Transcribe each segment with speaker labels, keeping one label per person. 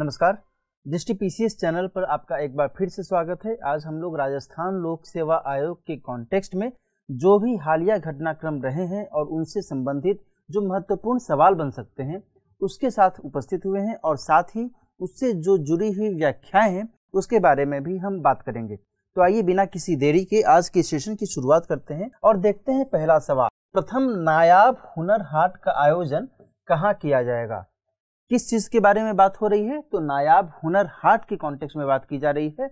Speaker 1: नमस्कार दृष्टि PCS channel पर आपका एक बार फिर से स्वागत है आज हम लोग राजस्थान लोक सेवा आयोग के कॉन्टेक्स्ट में जो भी हालिया घटनाक्रम रहे हैं और उनसे संबंधित जो महत्वपूर्ण सवाल बन सकते हैं उसके साथ उपस्थित हुए हैं और साथ ही उससे जो जुड़ी हुई व्याख्याएं हैं उसके बारे में भी हम बात करेंगे तो आइए बिना किसी देरी के आज के सेशन की शुरुआत करते हैं और देखते हैं पहला सवाल प्रथम नायाब हुनर हाट का आयोजन कहाँ किया जाएगा किस चीज़ के बारे में बात हो रही है तो नायाब हुनर हाट के कॉन्टेक्स्ट में बात की जा रही है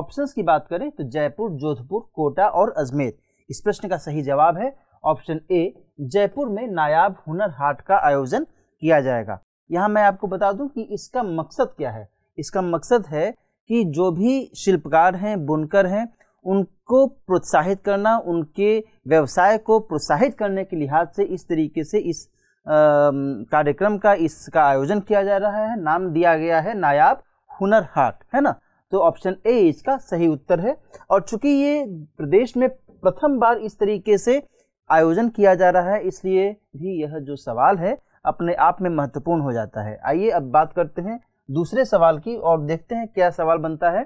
Speaker 1: ऑप्शंस की बात करें तो जयपुर जोधपुर कोटा और अजमेर इस प्रश्न का सही जवाब है ऑप्शन ए जयपुर में नायाब हुनर हाट का आयोजन किया जाएगा यहाँ मैं आपको बता दूं कि इसका मकसद क्या है इसका मकसद है कि जो भी शिल्पकार हैं बुनकर हैं उनको प्रोत्साहित करना उनके व्यवसाय को प्रोत्साहित करने के लिहाज से इस तरीके से इस कार्यक्रम का इसका आयोजन किया जा रहा है नाम दिया गया है नायाब हुनर हाट है ना तो ऑप्शन ए इसका सही उत्तर है और चूंकि ये प्रदेश में प्रथम बार इस तरीके से आयोजन किया जा रहा है इसलिए भी यह जो सवाल है अपने आप में महत्वपूर्ण हो जाता है आइए अब बात करते हैं दूसरे सवाल की और देखते हैं क्या सवाल बनता है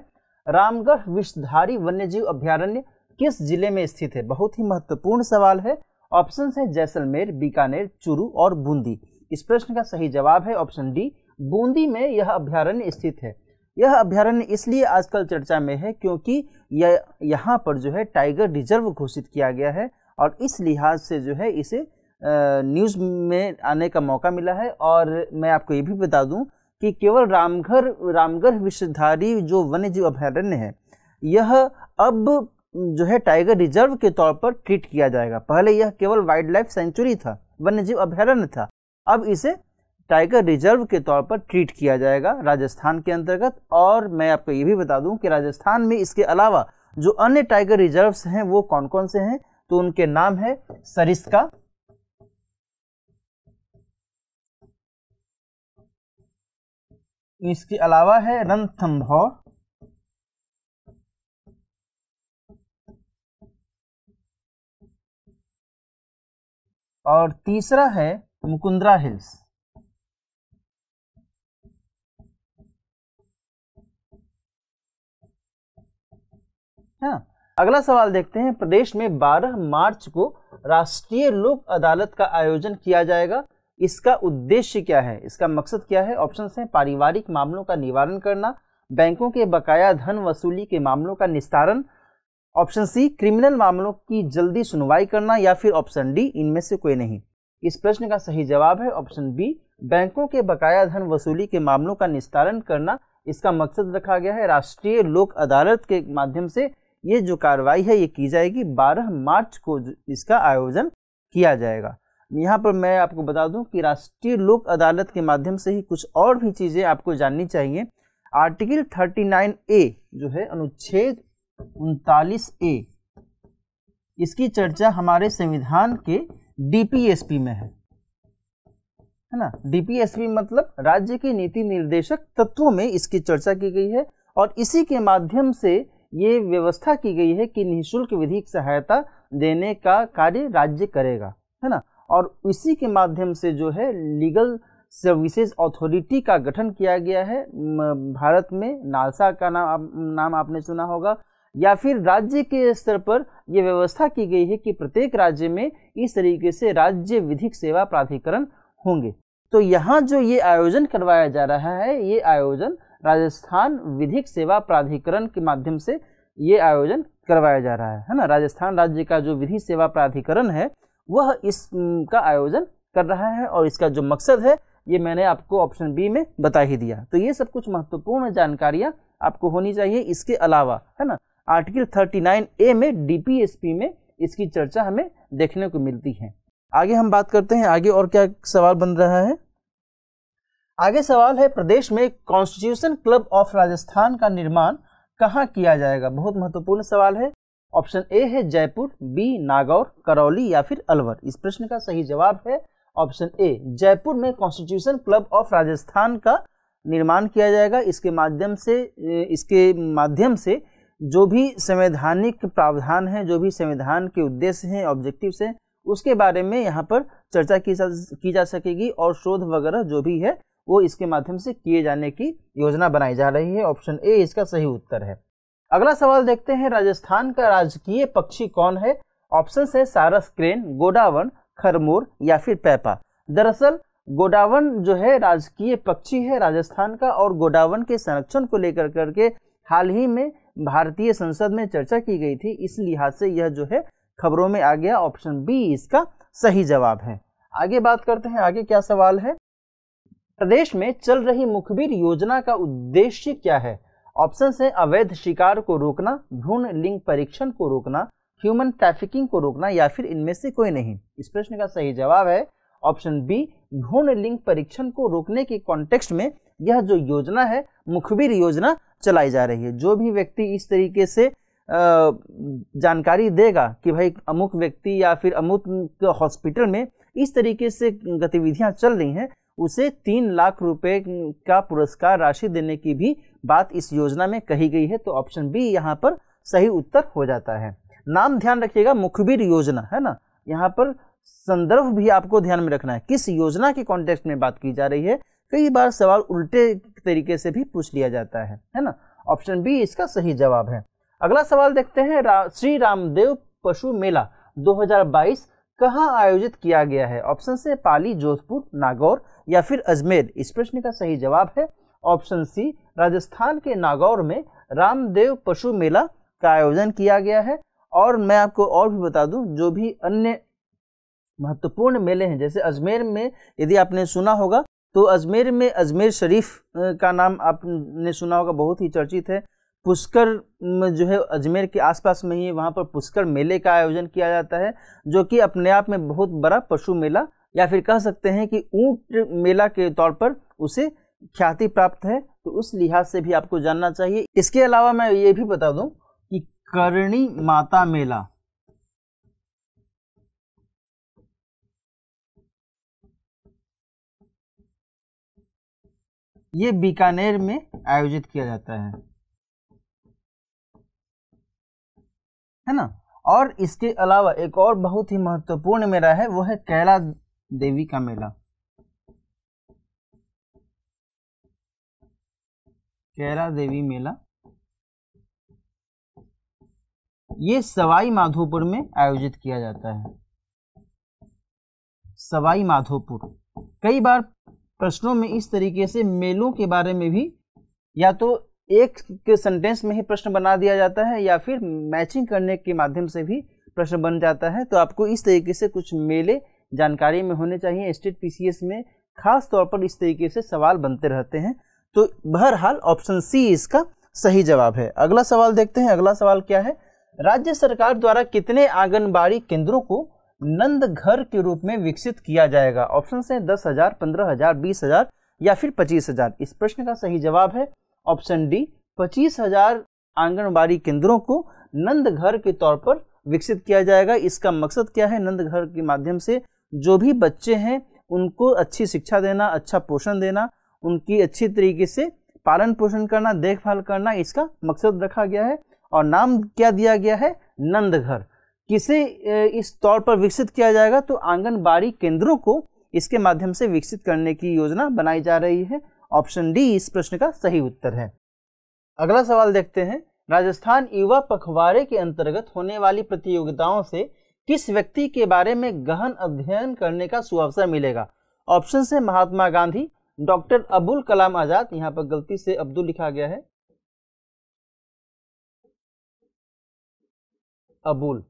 Speaker 1: रामगढ़ विषधारी वन्यजीव अभ्यारण्य किस जिले में स्थित है बहुत ही महत्वपूर्ण सवाल है ऑप्शन है जैसलमेर बीकानेर चुरू और बूंदी इस प्रश्न का सही जवाब है ऑप्शन डी बूंदी में यह अभ्यारण्य स्थित है यह अभ्यारण्य इसलिए आजकल चर्चा में है क्योंकि यह यहाँ पर जो है टाइगर रिजर्व घोषित किया गया है और इस लिहाज से जो है इसे न्यूज़ में आने का मौका मिला है और मैं आपको ये भी बता दूं कि केवल रामघर रामगढ़ विश्वधारी जो वन्य जीव अभ्यारण्य है यह अब जो है टाइगर रिजर्व के तौर पर ट्रीट किया जाएगा पहले यह केवल वाइल्ड लाइफ सेंचुरी था वन्यजीव अभ्यारण्य था अब इसे टाइगर रिजर्व के तौर पर ट्रीट किया जाएगा राजस्थान के अंतर्गत और मैं आपको ये भी बता दूं कि राजस्थान में इसके अलावा जो अन्य टाइगर रिजर्व्स हैं वो कौन कौन से हैं तो उनके नाम है सरिस्का इसके अलावा है रणथम्भौर और तीसरा है मुकुंद्रा हिल्स हाँ अगला सवाल देखते हैं प्रदेश में 12 मार्च को राष्ट्रीय लोक अदालत का आयोजन किया जाएगा इसका उद्देश्य क्या है इसका मकसद क्या है ऑप्शन है पारिवारिक मामलों का निवारण करना बैंकों के बकाया धन वसूली के मामलों का निस्तारण ऑप्शन सी क्रिमिनल मामलों की जल्दी सुनवाई करना या फिर ऑप्शन डी इनमें से कोई नहीं इस प्रश्न का सही जवाब है ऑप्शन बी बैंकों के बकाया धन वसूली के मामलों का निस्तारण करना इसका मकसद रखा गया है राष्ट्रीय लोक अदालत के माध्यम से ये जो कार्रवाई है ये की जाएगी 12 मार्च को इसका आयोजन किया जाएगा यहाँ पर मैं आपको बता दूं कि राष्ट्रीय लोक अदालत के माध्यम से ही कुछ और भी चीज़ें आपको जाननी चाहिए आर्टिकल 39 ए जो है अनुच्छेद उनतालीस ए इसकी चर्चा हमारे संविधान के डीपीएसपी में है है ना डीपीएसपी मतलब राज्य के नीति निर्देशक तत्वों में इसकी चर्चा की गई है और इसी के माध्यम से ये व्यवस्था की गई है कि निःशुल्क विधिक सहायता देने का कार्य राज्य करेगा है ना और इसी के माध्यम से जो है लीगल सर्विसेज अथॉरिटी का गठन किया गया है भारत में नालसा का नाम नाम आपने सुना होगा या फिर राज्य के स्तर पर यह व्यवस्था की गई है कि प्रत्येक राज्य में इस तरीके से राज्य विधिक सेवा प्राधिकरण होंगे तो यहाँ जो ये आयोजन करवाया जा रहा है ये आयोजन राजस्थान विधिक सेवा प्राधिकरण के माध्यम से ये आयोजन करवाया जा रहा है है ना राजस्थान राज्य का जो विधि सेवा प्राधिकरण है वह इसका आयोजन कर रहा है और इसका जो मकसद है ये मैंने आपको ऑप्शन बी में बता ही दिया तो ये सब कुछ महत्वपूर्ण जानकारियाँ आपको होनी चाहिए इसके अलावा है ना आर्टिकल 39 ए में डीपीएसपी में इसकी चर्चा हमें देखने को मिलती है आगे हम बात करते हैं आगे और क्या सवाल बन रहा है आगे सवाल है प्रदेश में कॉन्स्टिट्यूशन क्लब ऑफ राजस्थान का निर्माण कहाँ किया जाएगा बहुत महत्वपूर्ण सवाल है ऑप्शन ए है जयपुर बी नागौर करौली या फिर अलवर इस प्रश्न का सही जवाब है ऑप्शन ए जयपुर में कॉन्स्टिट्यूशन क्लब ऑफ राजस्थान का निर्माण किया जाएगा इसके माध्यम से इसके माध्यम से जो भी संवैधानिक प्रावधान है जो भी संविधान के उद्देश्य हैं ऑब्जेक्टिव्स हैं उसके बारे में यहाँ पर चर्चा की जा की जा सकेगी और शोध वगैरह जो भी है वो इसके माध्यम से किए जाने की योजना बनाई जा रही है ऑप्शन ए इसका सही उत्तर है अगला सवाल देखते हैं राजस्थान का राजकीय पक्षी कौन है ऑप्शन है सारस क्रेन गोडावन खरमोर या फिर पैपा दरअसल गोडावन जो है राजकीय पक्षी है राजस्थान का और गोडावन के संरक्षण को लेकर करके हाल ही में भारतीय संसद में चर्चा की गई थी इस लिहाज से यह जो है खबरों में आ गया ऑप्शन बी इसका सही जवाब है आगे बात करते हैं आगे क्या सवाल है प्रदेश में चल रही मुखबिर योजना का उद्देश्य क्या है ऑप्शन है अवैध शिकार को रोकना भ्रूण लिंग परीक्षण को रोकना ह्यूमन ट्रैफिकिंग को रोकना या फिर इनमें से कोई नहीं इस प्रश्न का सही जवाब है ऑप्शन बी भ्रूण लिंग परीक्षण को रोकने के कॉन्टेक्स्ट में यह जो योजना है मुखबिर योजना चलाई जा रही है जो भी व्यक्ति इस तरीके से जानकारी देगा कि भाई अमुक व्यक्ति या फिर अमुक हॉस्पिटल में इस तरीके से गतिविधियां चल रही हैं उसे तीन लाख रुपए का पुरस्कार राशि देने की भी बात इस योजना में कही गई है तो ऑप्शन बी यहाँ पर सही उत्तर हो जाता है नाम ध्यान रखिएगा मुखबिर योजना है ना यहाँ पर संदर्भ भी आपको ध्यान में रखना है किस योजना के कॉन्टेक्स्ट में बात की जा रही है कई बार सवाल उल्टे तरीके से भी पूछ लिया जाता है है ना ऑप्शन बी इसका सही जवाब है अगला सवाल देखते हैं रा, श्री रामदेव पशु मेला 2022 कहां आयोजित किया गया है ऑप्शन से पाली जोधपुर नागौर या फिर अजमेर इस प्रश्न का सही जवाब है ऑप्शन सी राजस्थान के नागौर में रामदेव पशु मेला का आयोजन किया गया है और मैं आपको और भी बता दूं जो भी अन्य महत्वपूर्ण मेले हैं जैसे अजमेर में यदि आपने सुना होगा तो अजमेर में अजमेर शरीफ का नाम आपने सुना होगा बहुत ही चर्चित है पुष्कर जो है अजमेर के आसपास में ही वहाँ पर पुष्कर मेले का आयोजन किया जाता है जो कि अपने आप में बहुत बड़ा पशु मेला या फिर कह सकते हैं कि ऊँट मेला के तौर पर उसे ख्याति प्राप्त है तो उस लिहाज से भी आपको जानना चाहिए इसके अलावा मैं ये भी बता दूँ कि करणी माता मेला ये बीकानेर में आयोजित किया जाता है है ना और इसके अलावा एक और बहुत ही महत्वपूर्ण मेला है वो है कैला देवी का मेला कैला देवी मेला ये सवाई माधोपुर में आयोजित किया जाता है सवाई माधोपुर कई बार प्रश्नों में इस तरीके से मेलों के बारे में भी या तो एक के सेंटेंस में ही प्रश्न बना दिया जाता है या फिर मैचिंग करने के माध्यम से भी प्रश्न बन जाता है तो आपको इस तरीके से कुछ मेले जानकारी में होने चाहिए स्टेट पीसीएस में खास तौर पर इस तरीके से सवाल बनते रहते हैं तो बहरहाल ऑप्शन सी इसका सही जवाब है अगला सवाल देखते हैं अगला सवाल क्या है राज्य सरकार द्वारा कितने आंगनबाड़ी केंद्रों को नंद घर के रूप में विकसित किया जाएगा ऑप्शन है दस हजार पंद्रह हजार बीस हजार या फिर पच्चीस हजार इस प्रश्न का सही जवाब है ऑप्शन डी पच्चीस हजार आंगनबाड़ी केंद्रों को नंद घर के तौर पर विकसित किया जाएगा इसका मकसद क्या है नंद घर के माध्यम से जो भी बच्चे हैं उनको अच्छी शिक्षा देना अच्छा पोषण देना उनकी अच्छी तरीके से पालन पोषण करना देखभाल करना इसका मकसद रखा गया है और नाम क्या दिया गया है नंद घर किसे इस तौर पर विकसित किया जाएगा तो आंगनबाड़ी केंद्रों को इसके माध्यम से विकसित करने की योजना बनाई जा रही है ऑप्शन डी इस प्रश्न का सही उत्तर है अगला सवाल देखते हैं राजस्थान युवा पखवाड़े के अंतर्गत होने वाली प्रतियोगिताओं से किस व्यक्ति के बारे में गहन अध्ययन करने का सुअवसर मिलेगा ऑप्शन से महात्मा गांधी डॉक्टर अबुल कलाम आजाद यहाँ पर गलती से अब्दुल लिखा गया है अबुल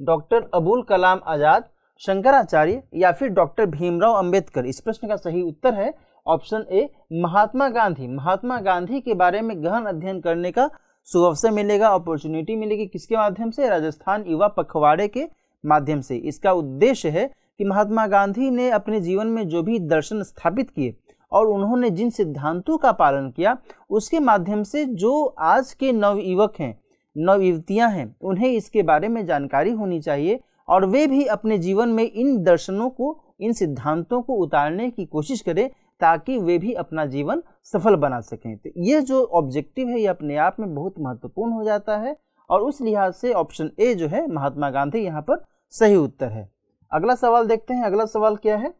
Speaker 1: डॉक्टर अबुल कलाम आज़ाद शंकराचार्य या फिर डॉक्टर भीमराव अंबेडकर इस प्रश्न का सही उत्तर है ऑप्शन ए महात्मा गांधी महात्मा गांधी के बारे में गहन अध्ययन करने का सुअवसर मिलेगा अपॉर्चुनिटी मिलेगी किसके माध्यम से राजस्थान युवा पखवाड़े के माध्यम से इसका उद्देश्य है कि महात्मा गांधी ने अपने जीवन में जो भी दर्शन स्थापित किए और उन्होंने जिन सिद्धांतों का पालन किया उसके माध्यम से जो आज के नवयुवक हैं नवयुवतियाँ हैं उन्हें इसके बारे में जानकारी होनी चाहिए और वे भी अपने जीवन में इन दर्शनों को इन सिद्धांतों को उतारने की कोशिश करें ताकि वे भी अपना जीवन सफल बना सकें तो ये जो ऑब्जेक्टिव है ये अपने आप में बहुत महत्वपूर्ण हो जाता है और उस लिहाज से ऑप्शन ए जो है महात्मा गांधी यहाँ पर सही उत्तर है अगला सवाल देखते हैं अगला सवाल क्या है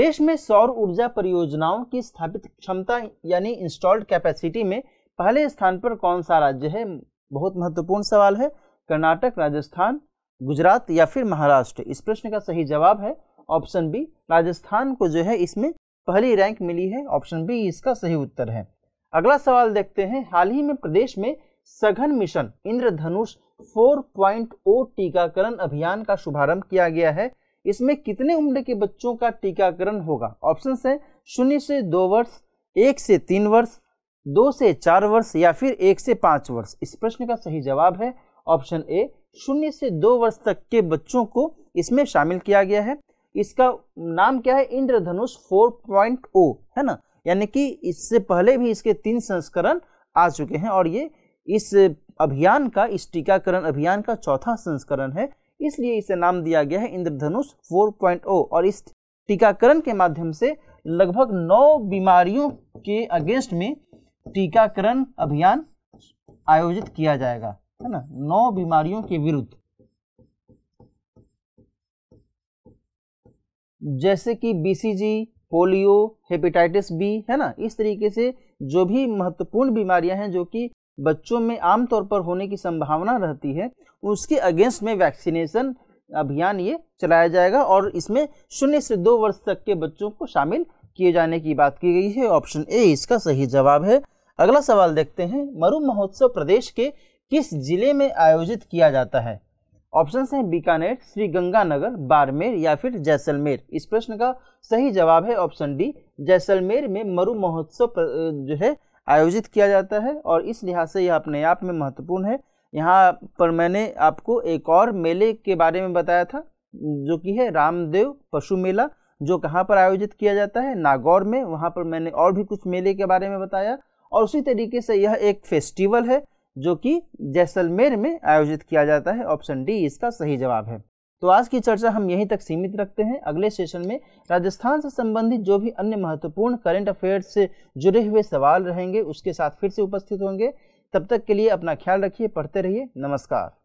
Speaker 1: देश में सौर ऊर्जा परियोजनाओं की स्थापित क्षमता यानी इंस्टॉल्ड कैपेसिटी में पहले स्थान पर कौन सा राज्य है बहुत महत्वपूर्ण सवाल है कर्नाटक राजस्थान गुजरात या फिर महाराष्ट्र इस प्रश्न का सही जवाब है ऑप्शन बी राजस्थान को जो है इसमें पहली रैंक मिली है ऑप्शन बी इसका सही उत्तर है अगला सवाल देखते हैं हाल ही में प्रदेश में सघन मिशन इंद्रधनुष 4.0 टीकाकरण अभियान का शुभारंभ किया गया है इसमें कितने उम्र के बच्चों का टीकाकरण होगा ऑप्शन है शून्य से दो वर्ष एक से तीन वर्ष दो से चार वर्ष या फिर एक से पाँच वर्ष इस प्रश्न का सही जवाब है ऑप्शन ए शून्य से दो वर्ष तक के बच्चों को इसमें शामिल किया गया है इसका नाम क्या है इंद्रधनुष 4.0 है ना यानी कि इससे पहले भी इसके तीन संस्करण आ चुके हैं और ये इस अभियान का इस टीकाकरण अभियान का चौथा संस्करण है इसलिए इसे नाम दिया गया है इंद्रधनुष 4.0 और इस टीकाकरण के माध्यम से लगभग नौ बीमारियों के अगेंस्ट में टीकाकरण अभियान आयोजित किया जाएगा है ना नौ बीमारियों के विरुद्ध जैसे कि बीसीजी पोलियो हेपेटाइटिस बी है ना इस तरीके से जो भी महत्वपूर्ण बीमारियां हैं जो कि बच्चों में आमतौर पर होने की संभावना रहती है उसके अगेंस्ट में वैक्सीनेशन अभियान ये चलाया जाएगा और इसमें शून्य से दो वर्ष तक के बच्चों को शामिल किए जाने की बात की गई है ऑप्शन ए इसका सही जवाब है अगला सवाल देखते हैं मरु महोत्सव प्रदेश के किस जिले में आयोजित किया जाता है ऑप्शन हैं बीकानेर श्री गंगानगर बाड़मेर या फिर जैसलमेर इस प्रश्न का सही जवाब है ऑप्शन डी जैसलमेर में मरु महोत्सव जो है आयोजित किया जाता है और इस लिहाज से यह अपने आप में महत्वपूर्ण है यहाँ पर मैंने आपको एक और मेले के बारे में बताया था जो कि है रामदेव पशु मेला जो कहाँ पर आयोजित किया जाता है नागौर में वहाँ पर मैंने और भी कुछ मेले के बारे में बताया और उसी तरीके से यह एक फेस्टिवल है जो कि जैसलमेर में आयोजित किया जाता है ऑप्शन डी इसका सही जवाब है तो आज की चर्चा हम यहीं तक सीमित रखते हैं अगले सेशन में राजस्थान से संबंधित जो भी अन्य महत्वपूर्ण करंट अफेयर्स से जुड़े हुए सवाल रहेंगे उसके साथ फिर से उपस्थित होंगे तब तक के लिए अपना ख्याल रखिए पढ़ते रहिए नमस्कार